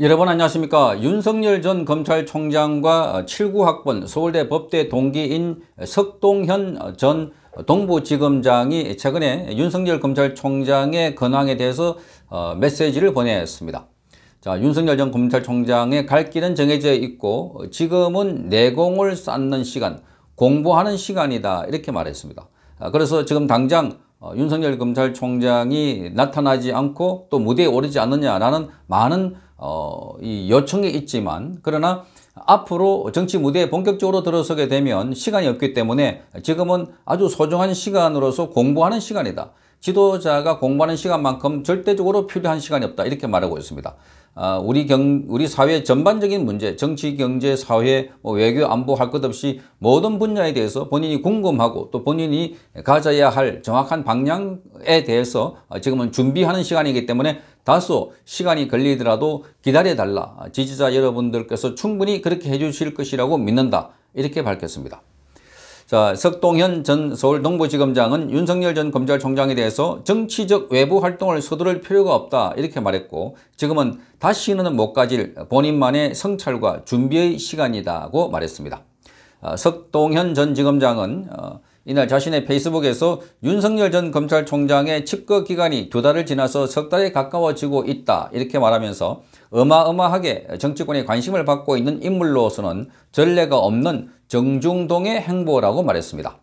여러분 안녕하십니까 윤석열 전 검찰총장과 79학번 서울대 법대 동기인 석동현 전 동부지검장이 최근에 윤석열 검찰총장의 근황에 대해서 어, 메시지를 보냈습니다 자 윤석열 전 검찰총장의 갈 길은 정해져 있고 지금은 내공을 쌓는 시간 공부하는 시간이다 이렇게 말했습니다 아, 그래서 지금 당장 어, 윤석열 검찰총장이 나타나지 않고 또 무대에 오르지 않느냐라는 많은 어, 이 요청이 있지만 그러나 앞으로 정치 무대에 본격적으로 들어서게 되면 시간이 없기 때문에 지금은 아주 소중한 시간으로서 공부하는 시간이다. 지도자가 공부하는 시간만큼 절대적으로 필요한 시간이 없다. 이렇게 말하고 있습니다. 아, 우리 경 우리 사회 전반적인 문제, 정치, 경제, 사회, 뭐 외교, 안보 할 것 없이 모든 분야에 대해서 본인이 궁금하고 또 본인이 가져야 할 정확한 방향에 대해서 지금은 준비하는 시간이기 때문에 다소 시간이 걸리더라도 기다려달라. 지지자 여러분들께서 충분히 그렇게 해주실 것이라고 믿는다. 이렇게 밝혔습니다. 자, 석동현 전 서울 동부지검장은 윤석열 전 검찰총장에 대해서 정치적 외부 활동을 서두를 필요가 없다 이렇게 말했고 지금은 다시는 못 가질 본인만의 성찰과 준비의 시간이다고 말했습니다. 어, 석동현 전 지검장은 어, 이날 자신의 페이스북에서 윤석열 전 검찰총장의 칩거 기간이 두 달을 지나서 석 달에 가까워지고 있다 이렇게 말하면서 어마어마하게 정치권의 관심을 받고 있는 인물로서는 전례가 없는 정중동의 행보라고 말했습니다.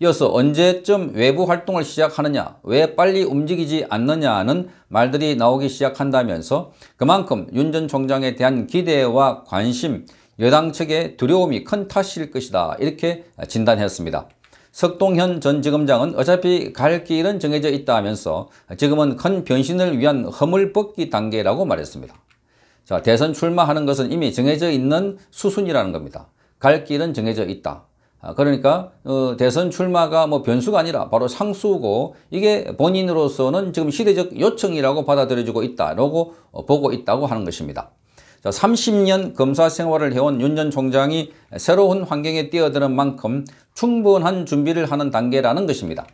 이어서 언제쯤 외부 활동을 시작하느냐, 왜 빨리 움직이지 않느냐는 말들이 나오기 시작한다면서 그만큼 윤 전 총장에 대한 기대와 관심, 여당 측의 두려움이 큰 탓일 것이다 이렇게 진단했습니다. 석동현 전 지검장은 어차피 갈 길은 정해져 있다 하면서 지금은 큰 변신을 위한 허물 벗기 단계라고 말했습니다. 자, 대선 출마하는 것은 이미 정해져 있는 수순이라는 겁니다. 갈 길은 정해져 있다. 아, 그러니까 어, 대선 출마가 뭐 변수가 아니라 바로 상수고 이게 본인으로서는 지금 시대적 요청이라고 받아들여지고 있다라고 보고 있다고 하는 것입니다. 자, 30년 검사 생활을 해온 윤 전 총장이 새로운 환경에 뛰어드는 만큼 충분한 준비를 하는 단계라는 것입니다.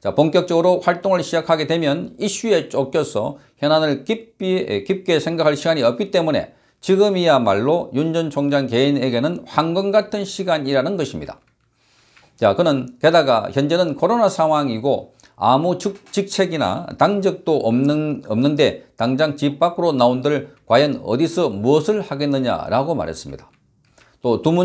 자, 본격적으로 활동을 시작하게 되면 이슈에 쫓겨서 현안을 깊이, 깊게 생각할 시간이 없기 때문에 지금이야말로 윤 전 총장 개인에게는 황금 같은 시간이라는 것입니다. 자, 그는 게다가 현재는 코로나 상황이고 아무 직책이나 당적도 없는, 없는데 당장 집 밖으로 나온들 과연 어디서 무엇을 하겠느냐라고 말했습니다.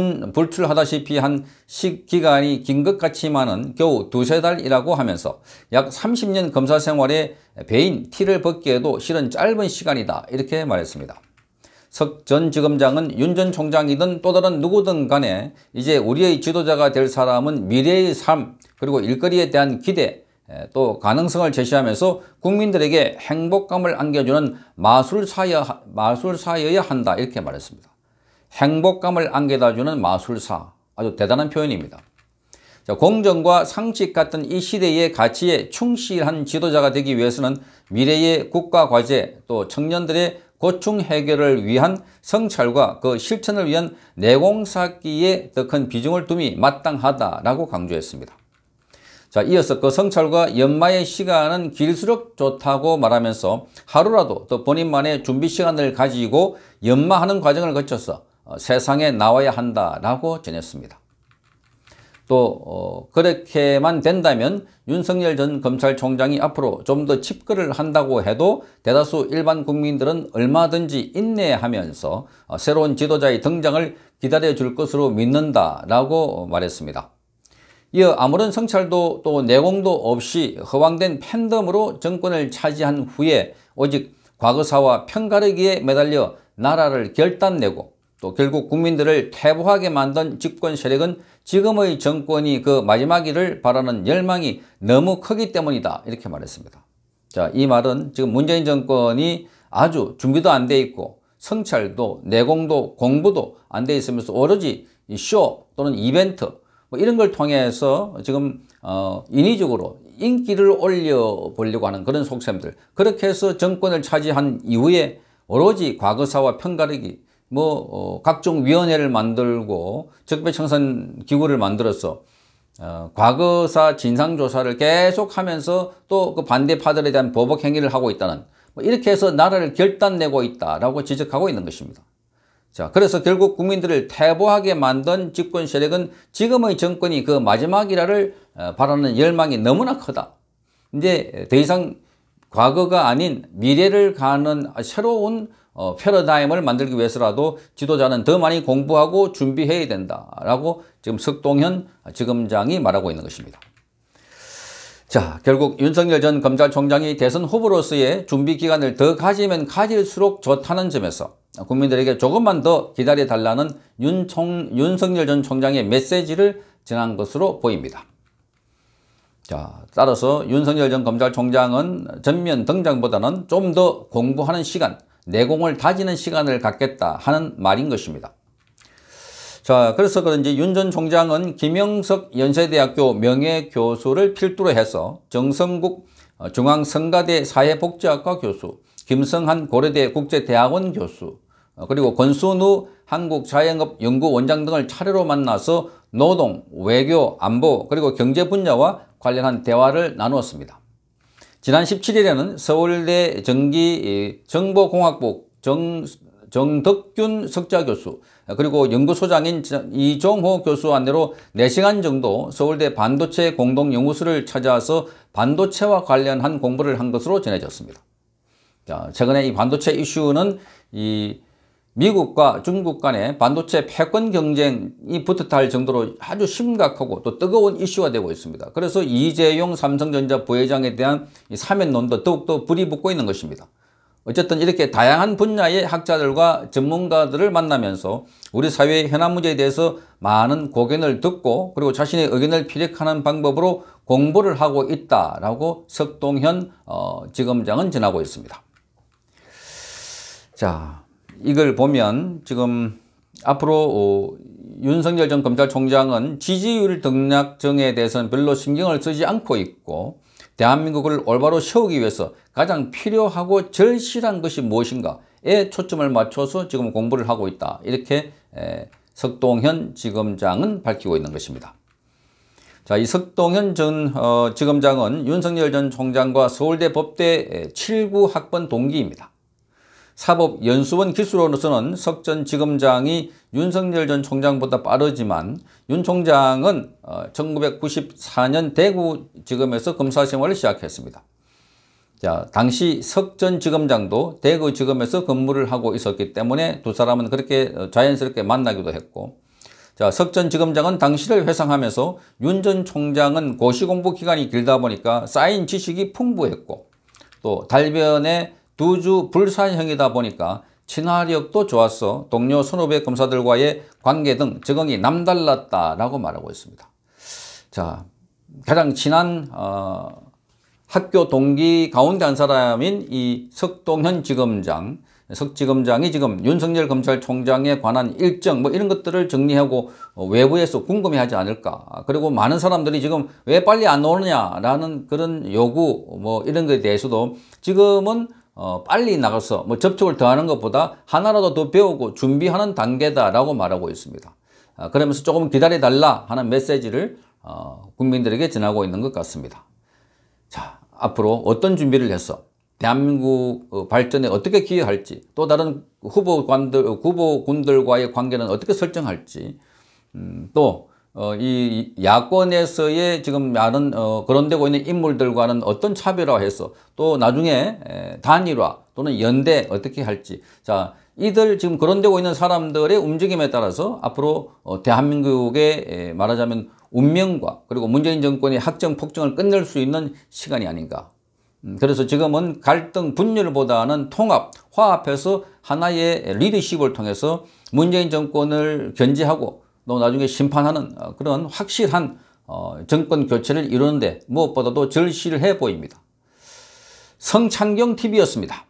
또두문 불출하다시피 한 시기간이 긴 것 같지만은 겨우 두세 달이라고 하면서 약 30년 검사 생활에 배인 티를 벗기에도 실은 짧은 시간이다 이렇게 말했습니다. 석 전 지검장은 윤 전 총장이든 또 다른 누구든 간에 이제 우리의 지도자가 될 사람은 미래의 삶 그리고 일거리에 대한 기대 예, 또 가능성을 제시하면서 국민들에게 행복감을 안겨주는 마술사여, 마술사여야 한다 이렇게 말했습니다. 행복감을 안겨다주는 마술사 아주 대단한 표현입니다. 자, 공정과 상식 같은 이 시대의 가치에 충실한 지도자가 되기 위해서는 미래의 국가과제 또 청년들의 고충 해결을 위한 성찰과 그 실천을 위한 내공쌓기에 더 큰 비중을 둠이 마땅하다라고 강조했습니다. 자, 이어서 그 성찰과 연마의 시간은 길수록 좋다고 말하면서 하루라도 또 본인만의 준비 시간을 가지고 연마하는 과정을 거쳐서 어, 세상에 나와야 한다라고 전했습니다. 또 어, 그렇게만 된다면 윤석열 전 검찰총장이 앞으로 좀 더 칩거를 한다고 해도 대다수 일반 국민들은 얼마든지 인내하면서 어, 새로운 지도자의 등장을 기다려줄 것으로 믿는다라고 말했습니다. 이어 아무런 성찰도 또 내공도 없이 허황된 팬덤으로 정권을 차지한 후에 오직 과거사와 편가르기에 매달려 나라를 결단내고 또 결국 국민들을 태보하게 만든 집권 세력은 지금의 정권이 그 마지막이를 바라는 열망이 너무 크기 때문이다 이렇게 말했습니다. 자, 이 말은 지금 문재인 정권이 아주 준비도 안 돼 있고 성찰도 내공도 공부도 안 돼 있으면서 오로지 쇼 또는 이벤트 뭐 이런 걸 통해서 지금 어, 인위적으로 인기를 올려보려고 하는 그런 속셈들 그렇게 해서 정권을 차지한 이후에 오로지 과거사와 편가르기 뭐 어, 각종 위원회를 만들고 적폐청산 기구를 만들어서 어, 과거사 진상조사를 계속하면서 또 그 반대파들에 대한 보복 행위를 하고 있다는 뭐 이렇게 해서 나라를 결단내고 있다라고 지적하고 있는 것입니다. 자, 그래서 결국 국민들을 태보하게 만든 집권 세력은 지금의 정권이 그 마지막이라를 어, 바라는 열망이 너무나 크다. 이제 더 이상 과거가 아닌 미래를 가는 새로운 어, 패러다임을 만들기 위해서라도 지도자는 더 많이 공부하고 준비해야 된다라고 지금 석동현 지검장이 말하고 있는 것입니다. 자 결국 윤석열 전 검찰총장이 대선 후보로서의 준비 기간을 더 가지면 가질수록 좋다는 점에서 국민들에게 조금만 더 기다려달라는 윤 총, 윤석열 전 총장의 메시지를 전한 것으로 보입니다. 자, 따라서 윤석열 전 검찰총장은 전면 등장보다는 좀 더 공부하는 시간, 내공을 다지는 시간을 갖겠다 하는 말인 것입니다. 자, 그래서 그런지 윤 전 총장은 김영석 연세대학교 명예교수를 필두로 해서 정성국 어, 중앙성가대 사회복지학과 교수, 김성한 고려대 국제대학원 교수, 어, 그리고 권순우 한국자영업연구원장 등을 차례로 만나서 노동, 외교, 안보, 그리고 경제 분야와 관련한 대화를 나누었습니다. 지난 17일에는 서울대 정기정보공학부 정, 정덕균 석좌교수 그리고 연구소장인 이종호 교수 안내로 4시간 정도 서울대 반도체 공동연구소를 찾아와서 반도체와 관련한 공부를 한 것으로 전해졌습니다. 자, 최근에 이 반도체 이슈는 이 미국과 중국 간의 반도체 패권 경쟁이 붙듯할 정도로 아주 심각하고 또 뜨거운 이슈가 되고 있습니다. 그래서 이재용 삼성전자 부회장에 대한 사면론도 더욱더 불이 붙고 있는 것입니다. 어쨌든 이렇게 다양한 분야의 학자들과 전문가들을 만나면서 우리 사회의 현안 문제에 대해서 많은 고견을 듣고 그리고 자신의 의견을 피력하는 방법으로 공부를 하고 있다라고 석동현 어, 지검장은 전하고 있습니다. 자, 이걸 보면 지금 앞으로 어, 윤석열 전 검찰총장은 지지율 등락정에 대해서는 별로 신경을 쓰지 않고 있고 대한민국을 올바로 세우기 위해서 가장 필요하고 절실한 것이 무엇인가에 초점을 맞춰서 지금 공부를 하고 있다. 이렇게 석동현 지검장은 밝히고 있는 것입니다. 자, 이 석동현 전 어, 지검장은 윤석열 전 총장과 서울대 법대 7구 학번 동기입니다. 사법연수원 기술원으로서는 석전 지검장이 윤석열 전 총장보다 빠르지만 윤 총장은 1994년 어, 대구지검에서 검사 생활을 시작했습니다. 자, 당시 석전 지검장도 대구지검에서 근무를 하고 있었기 때문에 두 사람은 그렇게 어, 자연스럽게 만나기도 했고 자, 석전 지검장은 당시를 회상하면서 윤 전 총장은 고시공부 기간이 길다 보니까 쌓인 지식이 풍부했고 또 달변의 두주불산형이다 보니까 친화력도 좋았어 동료 선후배 검사들과의 관계 등 적응이 남달랐다라고 말하고 있습니다. 자, 가장 친한 어, 학교 동기 가운데 한 사람인 이 석동현 지검장, 석지검장이 지금 윤석열 검찰총장에 관한 일정 뭐 이런 것들을 정리하고 어, 외부에서 궁금해하지 않을까. 그리고 많은 사람들이 지금 왜 빨리 안 오느냐라는 그런 요구 뭐 이런 것에 대해서도 지금은 어, 빨리 나가서 뭐 접촉을 더하는 것보다 하나라도 더 배우고 준비하는 단계다라고 말하고 있습니다. 어, 그러면서 조금 기다려달라 하는 메시지를 어, 국민들에게 전하고 있는 것 같습니다. 자, 앞으로 어떤 준비를 해서 대한민국 어, 발전에 어떻게 기여할지 또 다른 후보관들, 후보군들과의 관계는 어떻게 설정할지 음, 또 어, 이 야권에서의 지금 많은 어, 거론되고 있는 인물들과는 어떤 차별화해서 또 나중에 에, 단일화 또는 연대 어떻게 할지 자 이들 지금 거론되고 있는 사람들의 움직임에 따라서 앞으로 어, 대한민국의 에, 말하자면 운명과 그리고 문재인 정권의 학정 폭정을 끝낼 수 있는 시간이 아닌가 음, 그래서 지금은 갈등 분열보다는 통합 화합해서 하나의 리더십을 통해서 문재인 정권을 견제하고 또 나중에 심판하는 어, 그런 확실한 어, 정권 교체를 이루는데 무엇보다도 절실해 보입니다. 성창경TV였습니다.